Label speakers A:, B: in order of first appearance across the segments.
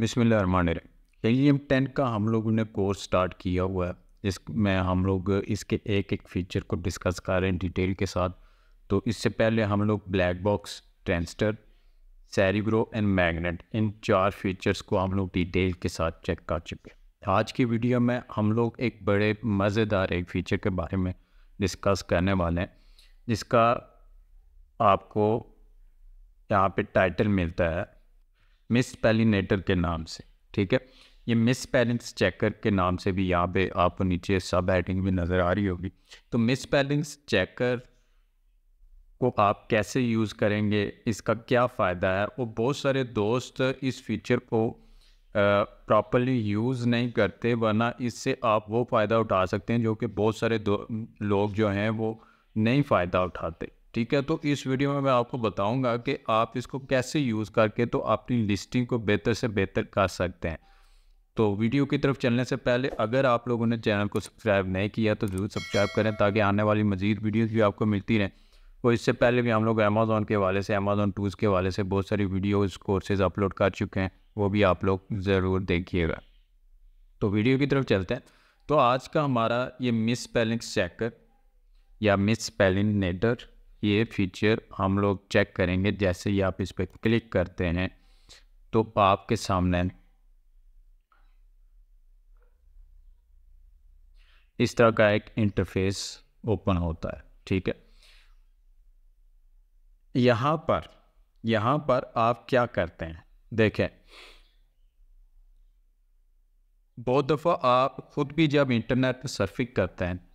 A: बिसमान allium ten का हम लोगों ने कोर्स स्टार्ट किया हुआ है जिसमें हम लोग इसके एक एक फीचर को डिस्कस कर रहे हैं डिटेल के साथ तो इससे पहले हम लोग Black Box Trendster Cerebro and Magnet इन चार फीचर्स को हम लोग डिटेल के साथ चेक कर चुके हैं आज की वीडियो में हम लोग एक बड़े मज़ेदार एक फीचर के बारे में डिस्कस करने वाले हैं जिसका आपको यहाँ पे टाइटल मिलता है मिस पैलिनेटर के नाम से ठीक है ये मिस पैलेंस चेकर के नाम से भी यहाँ पे आपको नीचे सब हेडिंग भी नज़र आ रही होगी तो मिस पैलेंस चेकर को आप कैसे यूज़ करेंगे इसका क्या फ़ायदा है वो बहुत सारे दोस्त इस फीचर को प्रॉपरली यूज़ नहीं करते वरना इससे आप वो फ़ायदा उठा सकते हैं जो कि बहुत सारे लोग जो हैं वो नहीं फ़ायदा उठाते ठीक है तो इस वीडियो में मैं आपको बताऊंगा कि आप इसको कैसे यूज़ करके तो अपनी लिस्टिंग को बेहतर से बेहतर कर सकते हैं तो वीडियो की तरफ चलने से पहले अगर आप लोगों ने चैनल को सब्सक्राइब नहीं किया तो ज़रूर सब्सक्राइब करें ताकि आने वाली मजीद वीडियोज़ भी आपको मिलती रहें और इससे पहले भी हम लोग अमेज़ोन के वाले से अमेज़ोन टूल्स के वाले से बहुत सारी वीडियोज़ कोर्सेज़ अपलोड कर चुके हैं वो भी आप लोग ज़रूर देखिएगा तो वीडियो की तरफ चलते हैं तो आज का हमारा ये मिस स्पेलिंग चेकर या मिस स्पेलिंग नेटर ये फीचर हम लोग चेक करेंगे जैसे ही आप इस पर क्लिक करते हैं तो आपके सामने इस तरह का एक इंटरफेस ओपन होता है ठीक है यहाँ पर यहाँ पर आप क्या करते हैं देखें बहुत दफ़ा आप ख़ुद भी जब इंटरनेट पर सर्फिंग करते हैं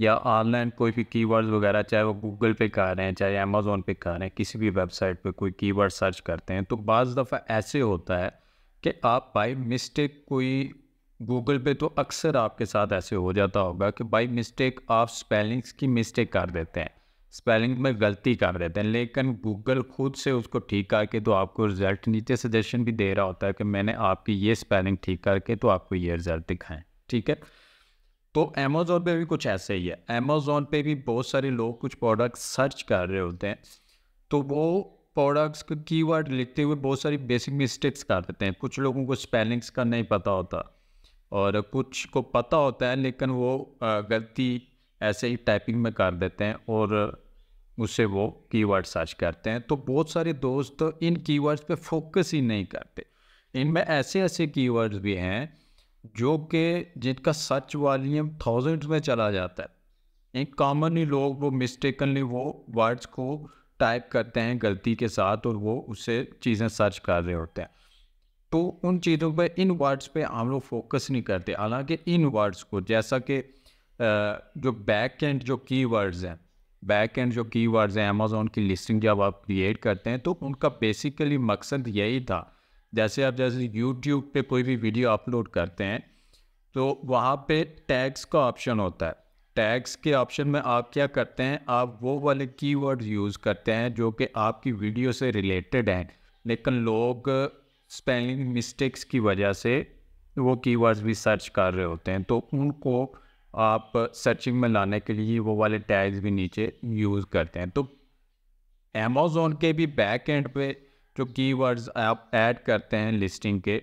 A: या ऑनलाइन कोई भी कीवर्ड्स वगैरह चाहे वो गूगल पे कर रहे हैं चाहे अमेज़ोन पे कर रहे हैं किसी भी वेबसाइट पे कोई कीवर्ड सर्च करते हैं तो बज़ दफ़ा ऐसे होता है कि आप बाई मिस्टेक कोई गूगल पे तो अक्सर आपके साथ ऐसे हो जाता होगा कि बाई मिस्टेक आप स्पेलिंग्स की मिस्टेक कर देते हैं स्पेलिंग में गलती कर देते हैं लेकिन गूगल खुद से उसको ठीक करके तो आपको रिजल्ट नीचे सजेशन भी दे रहा होता है कि मैंने आपकी ये स्पेलिंग ठीक करके तो आपको ये रिजल्ट दिखाएँ ठीक है तो अमेज़ोन पे भी कुछ ऐसे ही है अमेज़ोन पे भी बहुत सारे लोग कुछ प्रोडक्ट सर्च कर रहे होते हैं तो वो प्रोडक्ट्स को कीवर्ड लिखते हुए बहुत सारी बेसिक मिस्टेक्स कर देते हैं कुछ लोगों को स्पेलिंग्स का नहीं पता होता और कुछ को पता होता है लेकिन वो गलती ऐसे ही टाइपिंग में कर देते हैं और उससे वो कीवर्ड सर्च करते हैं तो बहुत सारे दोस्त इन कीवर्ड्स पे फोकस ही नहीं करते इनमें ऐसे ऐसे कीवर्ड्स भी हैं जो कि जिनका सर्च वॉल्यूम थाउजेंड्स में चला जाता है एक कॉमनली लोग वो मिस्टेकनली वो वर्ड्स को टाइप करते हैं गलती के साथ और वो उससे चीज़ें सर्च कर रहे होते हैं तो उन चीज़ों पे इन वर्ड्स पे हम लोग फोकस नहीं करते हालांकि इन वर्ड्स को जैसा कि जो बैक एंड जो की वर्ड्स हैं बैक एंड जो की वर्ड्स हैं अमेज़ोन की लिस्टिंग जब आप क्रिएट करते हैं तो उनका बेसिकली मकसद यही था जैसे आप जैसे यूट्यूब पे कोई भी वीडियो अपलोड करते हैं तो वहाँ पे टैग्स का ऑप्शन होता है टैग्स के ऑप्शन में आप क्या करते हैं आप वो वाले कीवर्ड्स यूज़ करते हैं जो कि आपकी वीडियो से रिलेटेड हैं लेकिन लोग स्पेलिंग मिस्टेक्स की वजह से वो कीवर्ड्स भी सर्च कर रहे होते हैं तो उनको आप सर्चिंग में लाने के लिए वो वाले टैग्स भी नीचे यूज़ करते हैं तो अमेज़ोन के भी बैक एंड पे जो कीवर्ड्स आप ऐड करते हैं लिस्टिंग के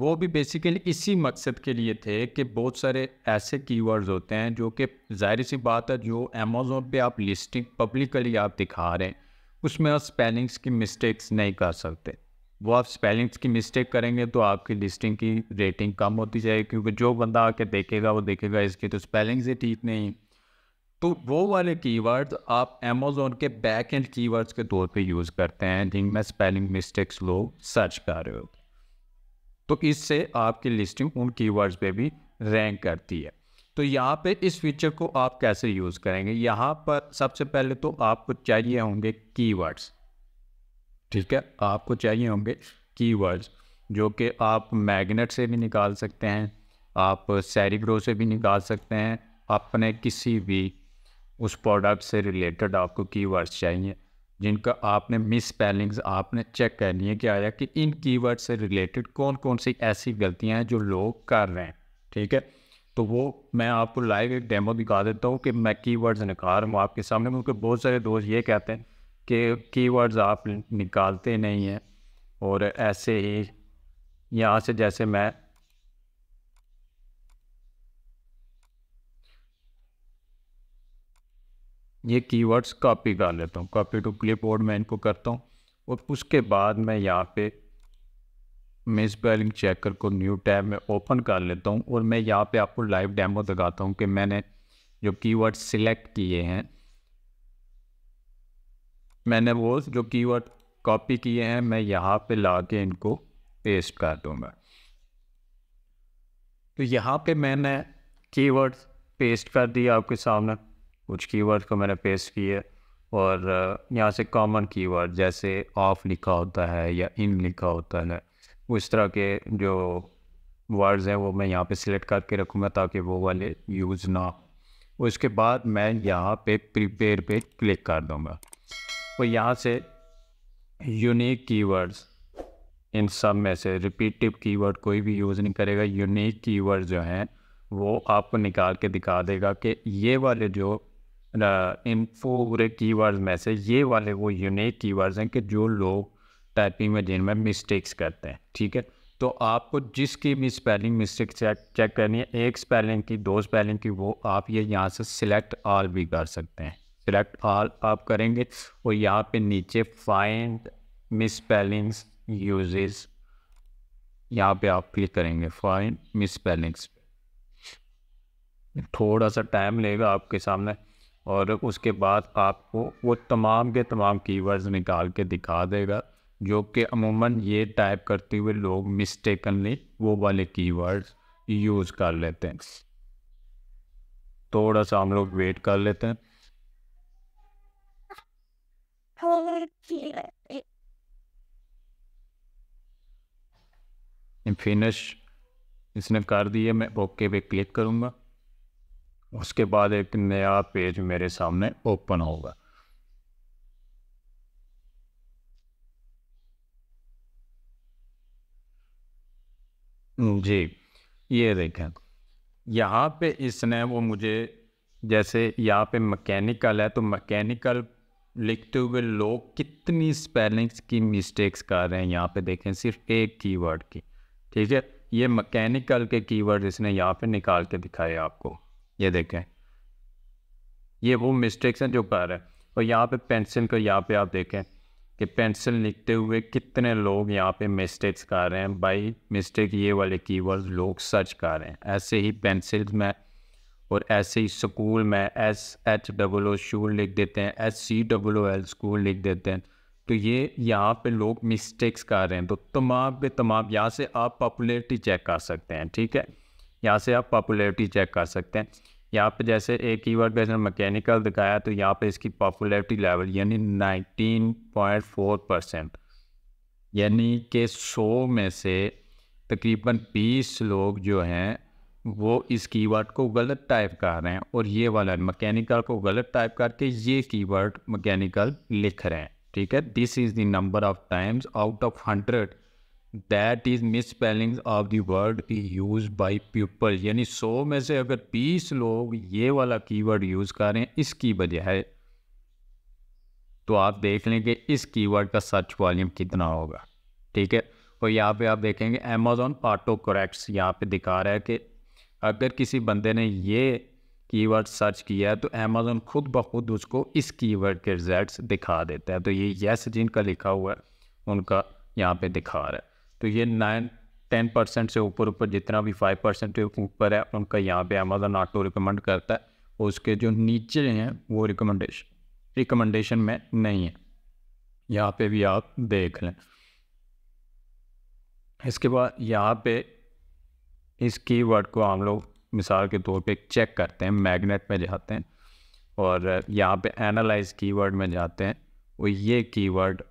A: वो भी बेसिकली इसी मकसद के लिए थे कि बहुत सारे ऐसे कीवर्ड्स होते हैं जो कि जाहिर सी बात है जो अमेज़ोन पे आप लिस्टिंग पब्लिकली आप दिखा रहे हैं उसमें आप स्पेलिंग्स की मिस्टेक्स नहीं कर सकते वो आप स्पेलिंग्स की मिस्टेक करेंगे तो आपकी लिस्टिंग की रेटिंग कम होती जाएगी क्योंकि जो बंदा आके देखेगा वो देखेगा इसकी तो स्पेलिंग्स ही ठीक नहीं तो वो वाले कीवर्ड्स आप अमेजोन के बैक एंड कीवर्ड्स के तौर पे यूज़ करते हैं जिनमें स्पेलिंग मिस्टेक्स लोग सर्च कर रहे हो तो इससे आपकी लिस्टिंग उन कीवर्ड्स पे भी रैंक करती है तो यहाँ पे इस फीचर को आप कैसे यूज़ करेंगे यहाँ पर सबसे पहले तो आपको चाहिए होंगे कीवर्ड्स ठीक है आपको चाहिए होंगे कीवर्ड्स जो कि आप मैग्नेट से भी निकाल सकते हैं आप सैरिग्रो से भी निकाल सकते हैं अपने किसी भी उस प्रोडक्ट से रिलेटेड आपको कीवर्ड्स चाहिए जिनका आपने मिस स्पेलिंग्स आपने चेक करनी है कि आया कि इन कीवर्ड से रिलेटेड कौन कौन सी ऐसी गलतियां हैं जो लोग कर रहे हैं ठीक है तो वो मैं आपको लाइव एक डेमो दिखा देता हूँ कि मैं कीवर्ड्स निकाल रहा हूँ आपके सामने क्योंकि बहुत सारे दोस्त ये कहते हैं कि कीवर्ड्स आप निकालते नहीं हैं और ऐसे ही यहाँ से जैसे मैं ये कीवर्ड्स कॉपी कर लेता हूँ कॉपी टू क्लिप बोर्ड मैं इनको करता हूँ और उसके बाद मैं यहाँ पे बैलिंग चेकर को न्यू टैब में ओपन कर लेता हूँ और मैं यहाँ पे आपको लाइव डेमो दिखाता हूँ कि मैंने जो कीवर्ड सिलेक्ट किए हैं मैंने वो जो कीवर्ड कॉपी किए हैं मैं यहाँ पे ला के इनको पेस्ट कर दूँगा तो यहाँ पे मैंने कीवर्ड पेस्ट कर दिया आपके सामने कुछ कीवर्ड को मैंने पेस्ट किए और यहाँ से कॉमन कीवर्ड जैसे ऑफ लिखा होता है या इन लिखा होता है उस तरह के जो वर्ड्स हैं वो मैं यहाँ पे सिलेक्ट करके रखूँगा ताकि वो वाले यूज़ ना हो उसके बाद मैं यहाँ पे प्रिपेयर पे क्लिक कर दूँगा और तो यहाँ से यूनिक कीवर्ड्स इन सब में से रिपीटिव कीवर्ड कोई भी यूज़ नहीं करेगा यूनिक कीवर्ड जो हैं वो आपको निकाल के दिखा देगा कि ये वाले जो इन्फो पूरे की वर्ड में से ये वाले वो यूनिक की वर्ड्स हैं कि जो लोग टाइपिंग में जिनमें मिस्टेक्स करते हैं ठीक है तो आपको जिसकी भी स्पेलिंग मिस्टेक चेक चेक करनी है एक स्पेलिंग की दो स्पेलिंग की वो आप ये यहाँ से सिलेक्ट ऑल भी कर सकते हैं सिलेक्ट ऑल आप करेंगे और यहाँ पे नीचे फाइंड मिस स्पेलिंग्स यूजेस यहाँ पे आप क्लिक करेंगे फाइंड मिस स्पेलिंग्स थोड़ा सा टाइम लेगा आपके सामने और उसके बाद आपको वो तमाम के तमाम कीवर्ड्स निकाल के दिखा देगा जो कि अमूमन ये टाइप करते हुए लोग मिस्टेकनली वो वाले कीवर्ड्स यूज़ कर लेते हैं थोड़ा सा हम लोग वेट कर लेते हैं फिनिश इसने कर दिया मैं ओके पे क्लिक करूँगा उसके बाद एक नया पेज मेरे सामने ओपन होगा जी ये देखें यहाँ पे इसने वो मुझे जैसे यहाँ पे मैकेनिकल है तो मैकेनिकल लिखते हुए लोग कितनी स्पेलिंग्स की मिस्टेक्स कर रहे हैं यहाँ पे देखें सिर्फ एक कीवर्ड की ठीक है ये मैकेनिकल के कीवर्ड इसने यहाँ पे निकाल के दिखाए आपको ये देखें ये वो मिस्टेक्स हैं जो कर रहे हैं और यहाँ पे पेंसिल को यहाँ पे आप देखें कि पेंसिल लिखते हुए कितने लोग यहाँ पे मिस्टेक्स कर रहे हैं बाई मिस्टेक ये वाले कीवर्ड्स लोग सर्च कर रहे हैं ऐसे ही पेंसिल में और ऐसे ही स्कूल में एस एच डबल ओ शूल लिख देते हैं S C double O L school लिख देते हैं तो ये यहाँ पे लोग मिस्टेक्स कर रहे हैं तो तमाम पे तमाम यहाँ से आप पॉपुलरिटी चेक कर सकते हैं ठीक है यहाँ से आप पॉपुलरिटी चेक कर सकते हैं यहाँ पे जैसे एक ही वर्ड जैसे मैकेनिकल दिखाया तो यहाँ पे इसकी पॉपुलरिटी लेवल यानी 19.4 परसेंट यानी कि 100 में से तकरीबन 20 लोग जो हैं वो इस कीवर्ड को गलत टाइप कर रहे हैं और ये वाला मैकेनिकल को गलत टाइप करके ये कीवर्ड मैकेनिकल लिख रहे हैं ठीक है this is the number of times out of hundred that is spelling of the word use by people यानी सौ में से अगर बीस लोग ये वाला कीवर्ड यूज़ करें इसकी है तो आप देख लें कि इस कीवर्ड का सर्च वॉल्यूम कितना होगा ठीक है और यहाँ पे आप देखेंगे अमेजोन ऑटो करेक्ट्स यहाँ पे दिखा रहा है कि अगर किसी बंदे ने ये कीवर्ड सर्च किया है तो अमेजोन खुद ब खुद उसको इस कीवर्ड के रिजल्ट्स दिखा देता है तो ये यस जिनका लिखा हुआ है उनका यहाँ पे दिखा रहा है तो ये नाइन टेन परसेंट से ऊपर ऊपर जितना भी फाइव परसेंट ऊपर है उनका यहाँ पे अमेजोन ऑटो रिकमेंड करता है उसके जो नीचे हैं वो रिकमेंडेशन रिकमेंडेशन में नहीं है यहाँ पे भी आप देख लें इसके बाद यहाँ पे इस कीवर्ड को हम लोग मिसाल के तौर पे चेक करते हैं मैग्नेट में जाते हैं और यहाँ पे एनालाइज कीवर्ड में जाते हैं और ये कीवर्ड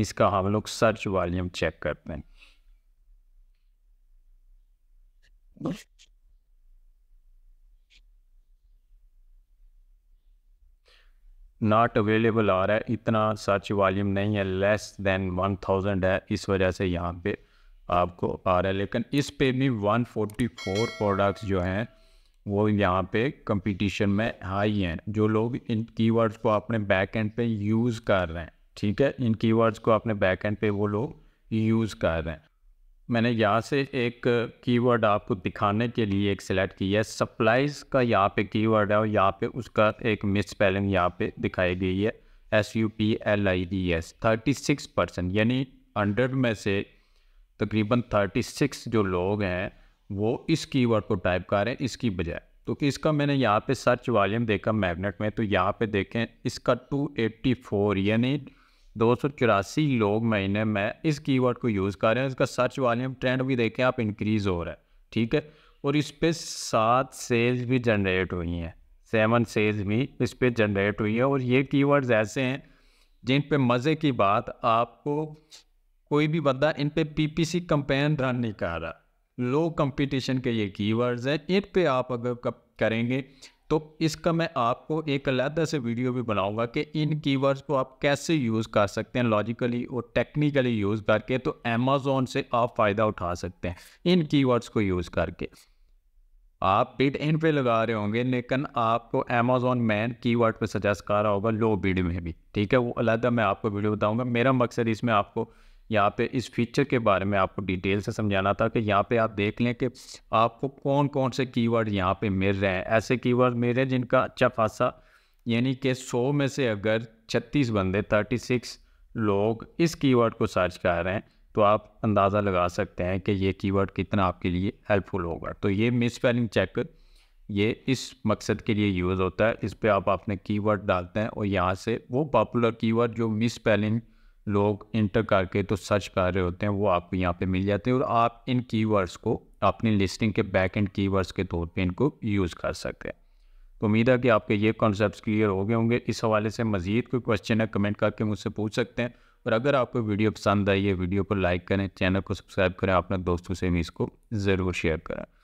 A: इसका हम लोग सर्च वॉल्यूम चेक करते हैं नॉट अवेलेबल आ रहा है इतना सर्च वॉल्यूम नहीं है लेस देन वन थाउजेंड है इस वजह से यहाँ पे आपको आ रहा है लेकिन इस पे भी वन फोर्टी फोर प्रोडक्ट्स जो हैं वो यहाँ पे कंपटीशन में हाई हैं जो लोग इन कीवर्ड्स को अपने बैक एंड पे यूज़ कर रहे हैं ठीक है इन कीवर्ड्स को अपने एंड पे वो लोग यूज़ कर रहे हैं मैंने यहाँ से एक कीवर्ड आपको दिखाने के लिए एक सिलेक्ट किया है सप्लाइज का यहाँ पे कीवर्ड है और यहाँ पे उसका एक मिस स्पेलिंग यहाँ पे दिखाई गई है S U P L I D S thirty six percent यानी हंड्रेड में से तकरीबन थर्टी सिक्स जो लोग हैं वो इस कीवर्ड को टाइप कर रहे हैं इसकी बजाय तो इसका मैंने यहाँ पे सर्च वॉल्यूम देखा मैग्नेट में तो यहाँ पे देखें इसका टू एट्टी फोर यानी दो सौ चौरासी लोग महीने में इस कीवर्ड को यूज़ कर रहे हैं इसका सर्च वॉल्यूम ट्रेंड भी देखें आप इंक्रीज़ हो रहा है ठीक है और इस पर सात सेल्स भी जनरेट हुई हैं सेवन सेल्स भी इस पर जनरेट हुई है और ये कीवर्ड्स ऐसे हैं जिन पे मज़े की बात आपको कोई भी बंदा इन पे पीपीसी कंपेन रन नहीं कर रहा लो कंपटीशन के ये कीवर्ड्स हैं इन पे आप अगर करेंगे तो इसका मैं आपको एक अलहदा से वीडियो भी बनाऊंगा कि इन कीवर्ड्स को आप कैसे यूज़ कर सकते हैं लॉजिकली और टेक्निकली यूज़ करके तो अमेज़ोन से आप फ़ायदा उठा सकते हैं इन कीवर्ड्स को यूज़ करके आप बिड इन पे लगा रहे होंगे लेकिन आपको अमेजोन मैन कीवर्ड पे सजेस्ट कर रहा होगा लो बिड में भी ठीक है वो अलहदा मैं आपको वीडियो बताऊँगा मेरा मकसद इसमें आपको यहाँ पे इस फीचर के बारे में आपको डिटेल से समझाना था कि यहाँ पे आप देख लें कि आपको कौन कौन से कीवर्ड यहाँ पे मिल रहे हैं ऐसे कीवर्ड मिल रहे हैं जिनका अच्छा खासा यानी कि सौ में से अगर छत्तीस बंदे थर्टी सिक्स लोग इस कीवर्ड को सर्च कर रहे हैं तो आप अंदाज़ा लगा सकते हैं कि ये कीवर्ड कितना आपके लिए हेल्पफुल होगा तो ये मिस स्पेलिंग चेक ये इस मकसद के लिए यूज़ होता है इस पर आप अपने कीवर्ड डालते हैं और यहाँ से वो पॉपुलर कीवर्ड जो मिस स्पेलिंग लोग इंटर करके तो सर्च कर रहे होते हैं वो आपको यहाँ पे मिल जाते हैं और आप इन कीवर्ड्स को अपनी लिस्टिंग के बैक एंड कीवर्ड्स के तौर पे इनको यूज़ कर सकते हैं तो उम्मीद है कि आपके ये कॉन्सेप्ट क्लियर हो गए होंगे इस हवाले से मज़ीद कोई क्वेश्चन है कमेंट करके मुझसे पूछ सकते हैं और अगर आपको वीडियो पसंद आई है वीडियो को लाइक करें चैनल को सब्सक्राइब करें अपने दोस्तों से भी इसको ज़रूर शेयर करें